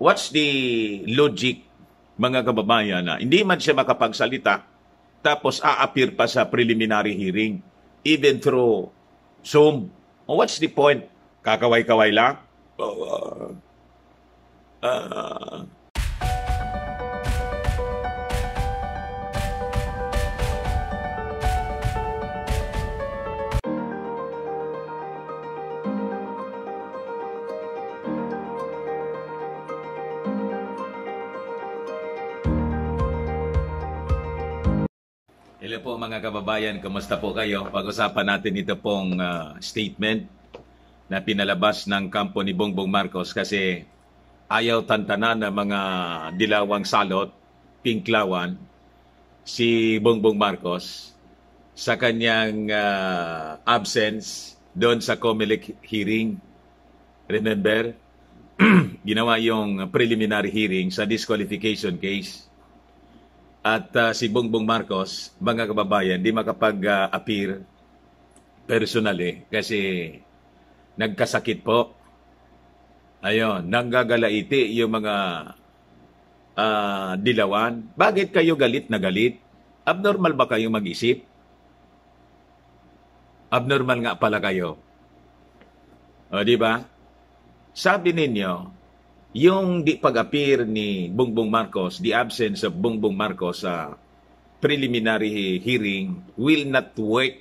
What's the logic, mga kababayan, na hindi man siya makapagsalita, tapos aapir pa sa preliminary hearing, even through Zoom? What's the point? Kakaway-kaway lang? Oh, uh, uh, Hello po mga kababayan, kumusta po kayo? Pag-usapan natin ito pong uh, statement na pinalabas ng kampo ni Bongbong Marcos kasi ayaw tantanan ng mga dilawang salot, pinklawan, si Bongbong Marcos sa kanyang uh, absence doon sa COMELEC hearing. Remember? Ginawa yung preliminary hearing sa disqualification case at uh, si Bongbong Marcos, mga kababayan, di makapag-appear uh, personally kasi nagkasakit po. Ayun, nanggagalaiti yung mga uh, dilawan. Bakit kayo galit na galit? Abnormal ba kayong mag-isip? Abnormal nga pala kayo. O, di ba? Sabi ninyo, yung di pag-appear ni Bongbong Marcos, the absence of Bongbong Marcos sa preliminary hearing will not work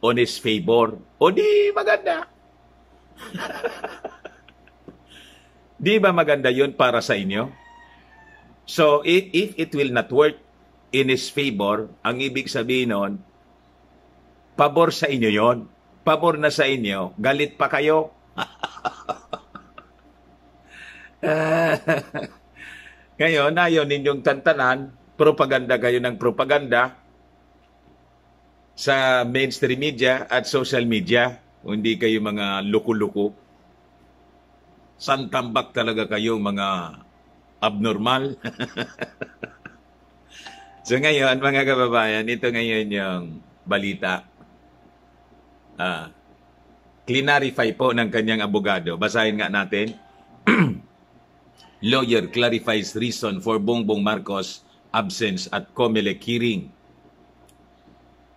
on his favor. O di maganda. di ba maganda yon para sa inyo? So if, if it will not work in his favor, ang ibig sabihin nun, pabor sa inyo yon. Pabor na sa inyo, galit pa kayo, Ngayon, ayon ninyong tantanan, propaganda kayo ng propaganda sa mainstream media at social media. Hindi kayo mga luko-luko. Santambak talaga kayo mga abnormal. so ngayon, mga kababayan, ito ngayon yung balita. Ah, clarify po ng kanyang abogado. Basahin nga natin. Lawyer clarifies reason for Bongbong Marcos absence at COMELEC hearing.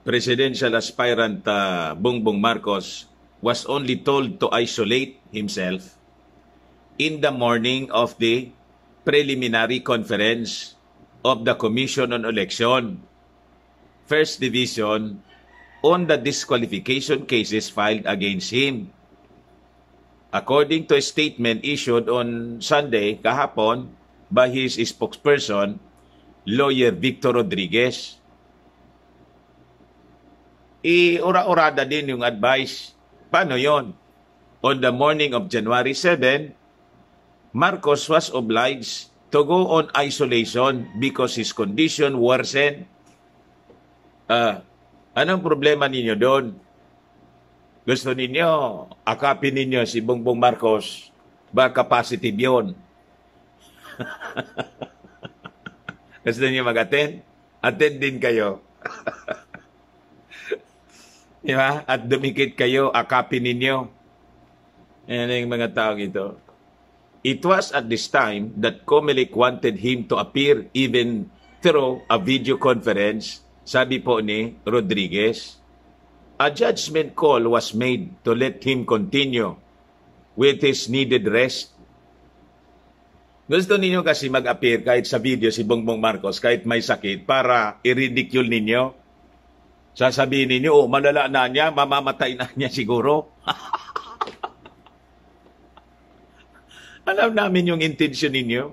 Presidential aspirant uh, Bongbong Marcos was only told to isolate himself in the morning of the preliminary conference of the Commission on Election, First Division, on the disqualification cases filed against him. According to a statement issued on Sunday, kahapon, by his spokesperson, lawyer Victor Rodriguez, iura-urada din yung advice. Paano yon? On the morning of January 7, Marcos was obliged to go on isolation because his condition worsened. Uh, anong problema ninyo doon? Gusto ninyo, akapin ninyo si Bongbong Marcos, ba capacity yun. Gusto ninyo mag-attend? Attend din kayo. Di ba? At dumikit kayo, akapin ninyo. Yan yung mga tao ito. It was at this time that Comelec wanted him to appear even through a video conference, sabi po ni Rodriguez a judgment call was made to let him continue with his needed rest. Gusto ninyo kasi mag-appear kahit sa video si Bongbong Marcos, kahit may sakit, para i-ridicule ninyo. Sasabihin ninyo, oh, malala na niya, mamamatay na niya siguro. Alam namin yung intention ninyo.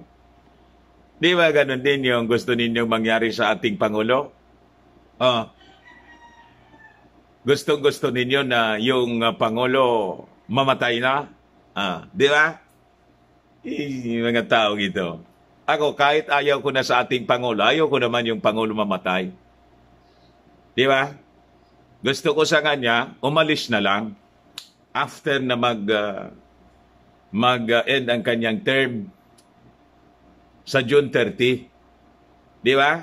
Di ba ganun din yung gusto ninyong mangyari sa ating Pangulo? Oh, Gustong-gusto ninyo na yung uh, Pangulo mamatay na? Ah, di ba? Yung eh, mga tao ito. Ako, kahit ayaw ko na sa ating Pangulo, ayaw ko naman yung Pangulo mamatay. Di ba? Gusto ko sa kanya, umalis na lang after na mag uh, mag-end uh, ang kanyang term sa June 30. Di ba?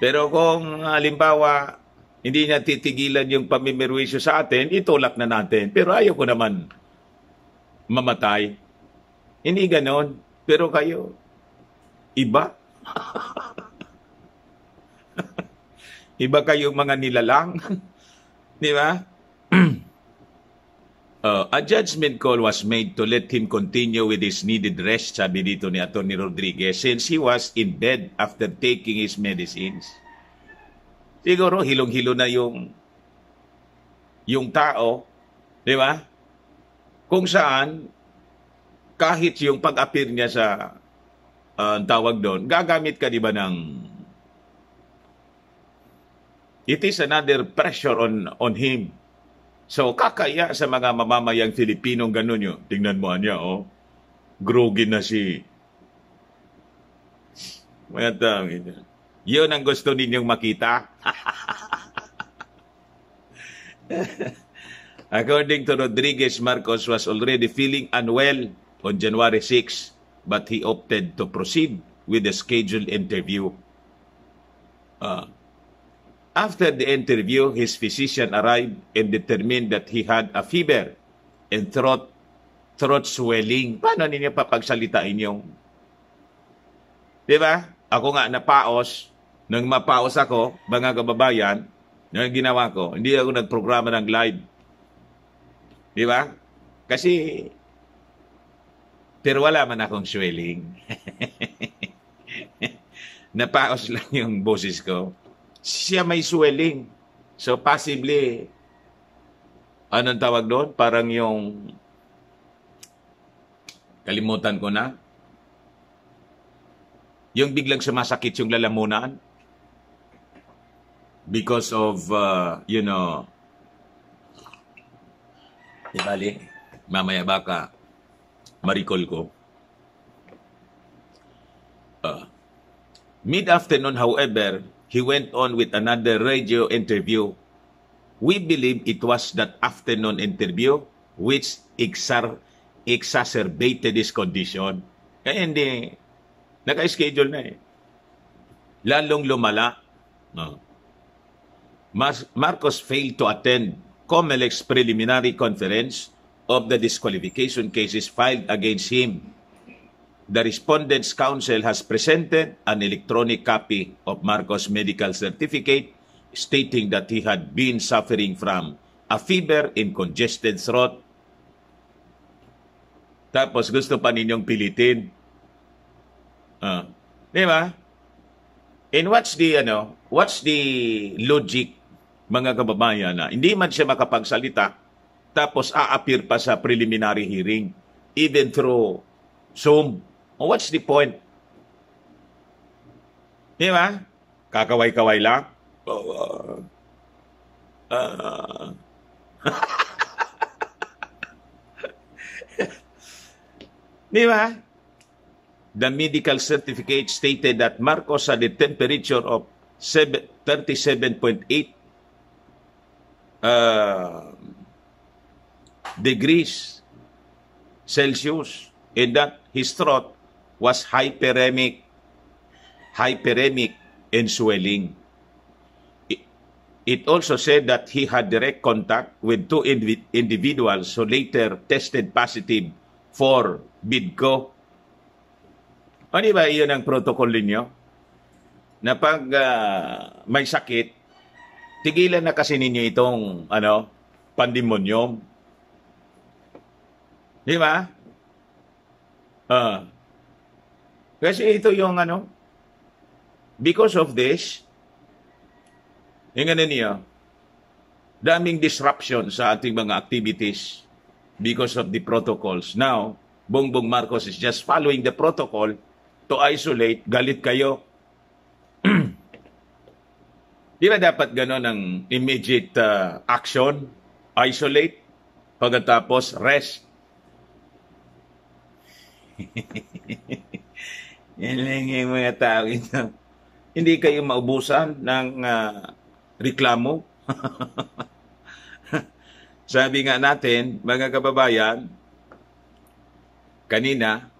Pero kung ah, halimbawa hindi niya titigilan yung pamimirwisyo sa atin, itulak na natin. Pero ayaw ko naman mamatay. Hindi ganon. Pero kayo, iba. iba kayong mga nilalang. Di ba? uh, a judgment call was made to let him continue with his needed rest, sabi dito ni Atty. Rodriguez, since he was in bed after taking his medicines. Siguro hilog hilo na yung yung tao, di ba? Kung saan kahit yung pag-appear niya sa uh, tawag doon, gagamit ka di ba ng it is another pressure on on him. So kakaya sa mga mamamayang Filipinong ganun yun. Tingnan mo niya, oh. Grogi na si. Mayatang. Uh, yun ang gusto ninyong makita. According to Rodriguez, Marcos was already feeling unwell on January 6, but he opted to proceed with the scheduled interview. Uh, after the interview, his physician arrived and determined that he had a fever and throat throat swelling. Paano ninyo papagsalitain yung... Di ba? Ako nga napaos, nang mapaos ako, mga kababayan, yung ginawa ko, hindi ako nagprograma ng live. Di ba? Kasi, pero wala man akong swelling. Napaos lang yung boses ko. Siya may swelling. So, possibly, anong tawag doon? Parang yung, kalimutan ko na, yung biglang sumasakit yung lalamunan, because of, uh, you know, di bali, mamaya baka marikol ko. Uh, Mid-afternoon, however, he went on with another radio interview. We believe it was that afternoon interview which exar exacerbated his condition. Kaya hindi, naka-schedule na eh. Lalong lumala. No. Mar- Marcos failed to attend COMELEC's preliminary conference of the disqualification cases filed against him. The Respondents' Council has presented an electronic copy of Marcos' medical certificate stating that he had been suffering from a fever and congested throat. Tapos gusto pa ninyong pilitin. Uh, di ba? And what's the, ano, what's the logic mga kababayan, na hindi man siya makapagsalita, tapos aapir pa sa preliminary hearing, even through Zoom. what's the point? Di ba? Kakaway-kaway lang. Oh, uh, uh, Di ba? The medical certificate stated that Marcos had a temperature of 37.8 uh, degrees Celsius and that his throat was hyperemic, hyperemic and swelling. It, also said that he had direct contact with two individuals who later tested positive for BIDCO. Ano ba iyon ang protocol ninyo? Na pag uh, may sakit, tigilan na kasi ninyo itong ano, pandemonyo. Di ba? Uh, kasi ito yung ano, because of this, yung ano daming disruption sa ating mga activities because of the protocols. Now, Bongbong Marcos is just following the protocol to isolate. Galit kayo, Di ba dapat gano'n ang immediate uh, action? Isolate? Pagkatapos, rest? Yan lang yung mga tao ito. Hindi kayo maubusan ng uh, reklamo. Sabi nga natin, mga kababayan, kanina,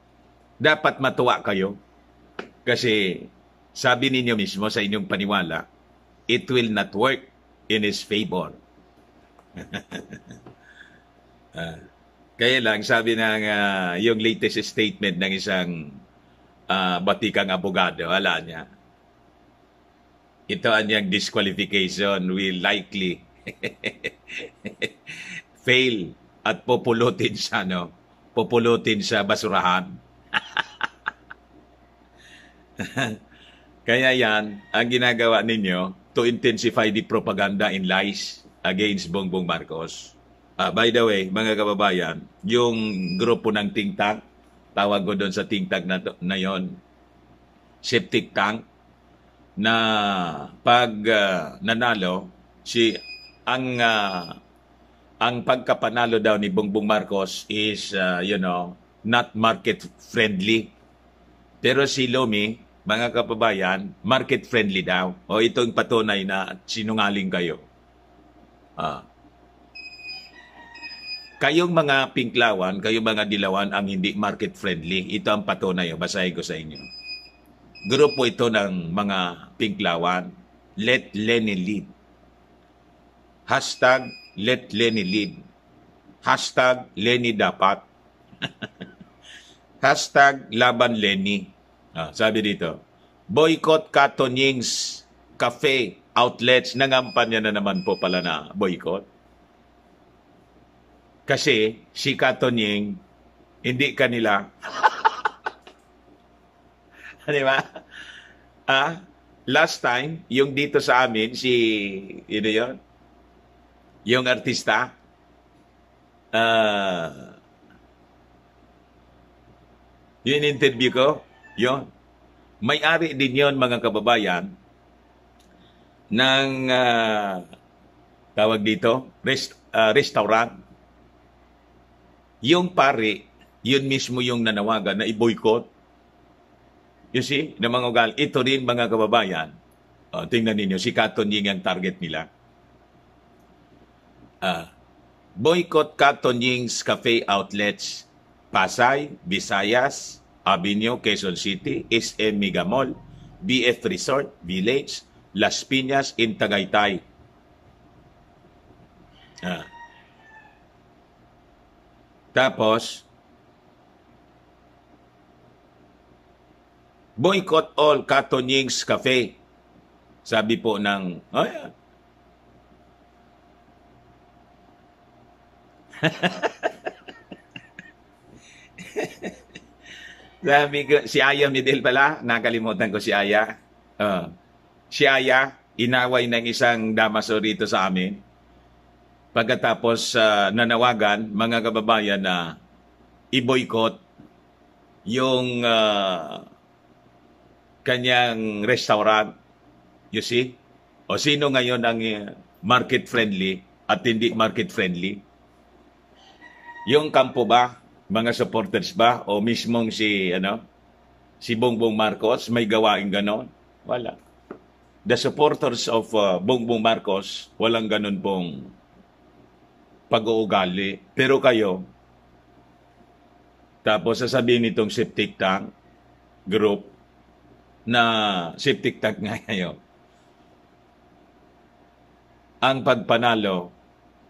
dapat matuwa kayo. Kasi sabi ninyo mismo sa inyong paniwala, it will not work in his favor. uh, kaya lang, sabi ng uh, yung latest statement ng isang uh, batikang abogado, wala niya. Ito ang disqualification will likely fail at populutin sa ano, populutin sa basurahan. Kaya yan, ang ginagawa ninyo, to intensify the propaganda and lies against Bongbong Marcos. Uh, by the way, mga kababayan, yung grupo ng think tank, tawag ko doon sa think tank na, to, na yon, septic tank, na pag uh, nanalo, si ang uh, ang pagkapanalo daw ni Bongbong Marcos is uh, you know not market friendly pero si Lomi mga kababayan, market friendly daw. O itong patunay na sinungaling kayo. Ah. Kayong mga pinklawan, kayong mga dilawan ang hindi market friendly. Ito ang patunay. Basahin ko sa inyo. Grupo ito ng mga pinklawan. Let Lenny lead. Hashtag let Lenny lead. Hashtag Lenny dapat. Hashtag laban Lenny. Ah, sabi dito, boycott Katonying's cafe outlets. Nangampanya na naman po pala na boycott. Kasi si Katonying, hindi kanila. Di ba? Ah, last time, yung dito sa amin, si, ano yun, yung artista, ah, uh, yung interview ko, Yon. May-ari din yon mga kababayan ng uh, tawag dito, rest, uh, restaurant. Yung pare, yun mismo yung nanawagan na i-boycott. You see, na mga ugal. Ito rin mga kababayan, uh, tingnan ninyo, si Katon Ying ang target nila. Uh, ah, boycott Katon Ying's cafe outlets Pasay, Visayas, Avenue, Quezon City, SM Mega Mall, BF Resort Village, Las Piñas in Tagaytay. Ah. Tapos, boycott all Katonying's Cafe. Sabi po ng, oh yeah. Sabi ko, si Aya Medel pala, nakalimutan ko si Aya. Uh, si Aya, inaway ng isang damaso rito sa amin. Pagkatapos uh, nanawagan, mga kababayan, na i-boycott yung uh, kanyang restaurant. You see? O sino ngayon ang eh, market-friendly at hindi market-friendly? Yung kampo ba mga supporters ba o mismong si ano si Bongbong Marcos may gawain ganon? Wala. The supporters of uh, Bongbong Marcos walang ganon pong pag-uugali. Pero kayo, tapos sasabihin nitong septic tank group na septic tank nga Ang pagpanalo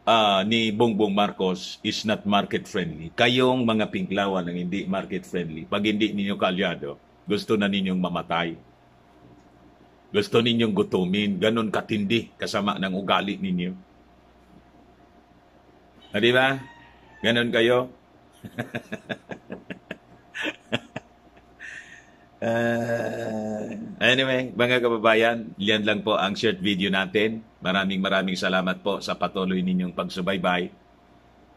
uh, ni Bongbong Marcos is not market-friendly. Kayong mga pinklawan ang hindi market-friendly, pag hindi ninyo kalyado, gusto na ninyong mamatay. Gusto ninyong gutumin. Ganon katindi kasama ng ugali ninyo. Na ah, di ba? Ganon kayo? Uh, anyway, mga kababayan, yan lang po ang short video natin. Maraming maraming salamat po sa patuloy ninyong pagsubaybay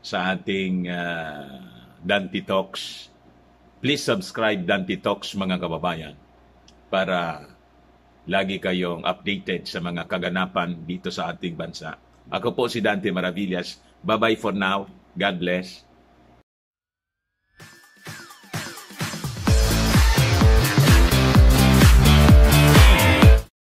sa ating uh, Dante Talks. Please subscribe Dante Talks mga kababayan para lagi kayong updated sa mga kaganapan dito sa ating bansa. Ako po si Dante Maravillas. Bye-bye for now. God bless.